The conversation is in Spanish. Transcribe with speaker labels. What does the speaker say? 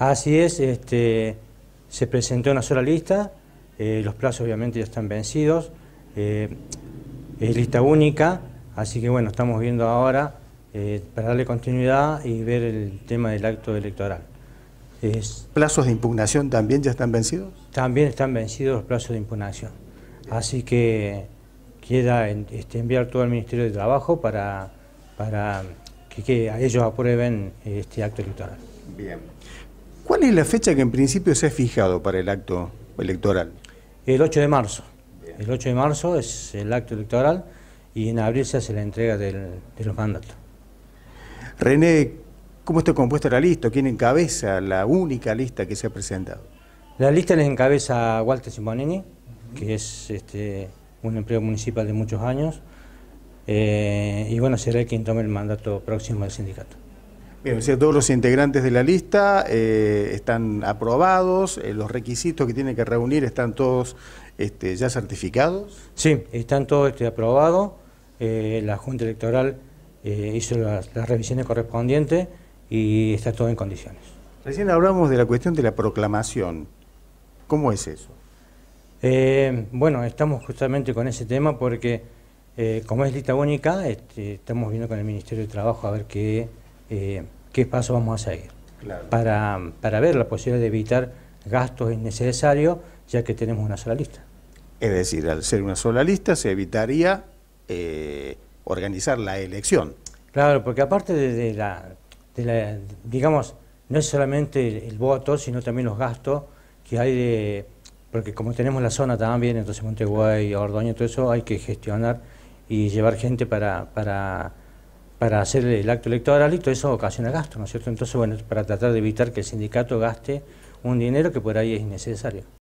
Speaker 1: Así es, este, se presentó una sola lista, eh, los plazos obviamente ya están vencidos, eh, es lista única, así que bueno, estamos viendo ahora eh, para darle continuidad y ver el tema del acto electoral. ¿Plazos de impugnación también ya están vencidos? También están vencidos los plazos de impugnación. Así que queda este, enviar todo al Ministerio de Trabajo para, para que, que ellos aprueben este acto electoral. Bien. ¿Cuál es la fecha que en principio se ha fijado para el acto electoral? El 8 de marzo. El 8 de marzo es el acto electoral y en abril se hace la entrega de los mandatos.
Speaker 2: René, ¿cómo está compuesta
Speaker 1: la lista? ¿Quién encabeza la única lista que se ha presentado? La lista les encabeza Walter Simonini, que es este, un empleo municipal de muchos años, eh, y bueno, será quien tome el mandato próximo del sindicato.
Speaker 2: Bien, o todos los integrantes de la lista eh, están aprobados, eh, los requisitos que tienen que reunir están todos este,
Speaker 1: ya certificados. Sí, están todos este, aprobados, eh, la Junta Electoral hizo las, revisiones correspondientes y está todo en condiciones.
Speaker 2: Recién hablamos de la cuestión de la proclamación. ¿Cómo es eso?
Speaker 1: bueno, estamos justamente con ese tema porque, como es lista única, este, estamos viendo con el Ministerio de Trabajo a ver qué qué paso vamos a seguir. Para, para, ver la posibilidad de evitar gastos innecesarios, ya que tenemos una sola lista.
Speaker 2: Es decir, al ser una sola lista se evitaría eh, organizar la elección.
Speaker 1: Claro, porque aparte de, la, digamos, no es solamente el, voto, sino también los gastos que hay de, porque como tenemos la zona también, entonces Monteguay, Ordoño, todo eso hay que gestionar y llevar gente para para hacer el acto electoral y todo eso ocasiona gasto, ¿no es cierto? Entonces, bueno, para tratar de evitar que el sindicato gaste un dinero que por ahí es innecesario.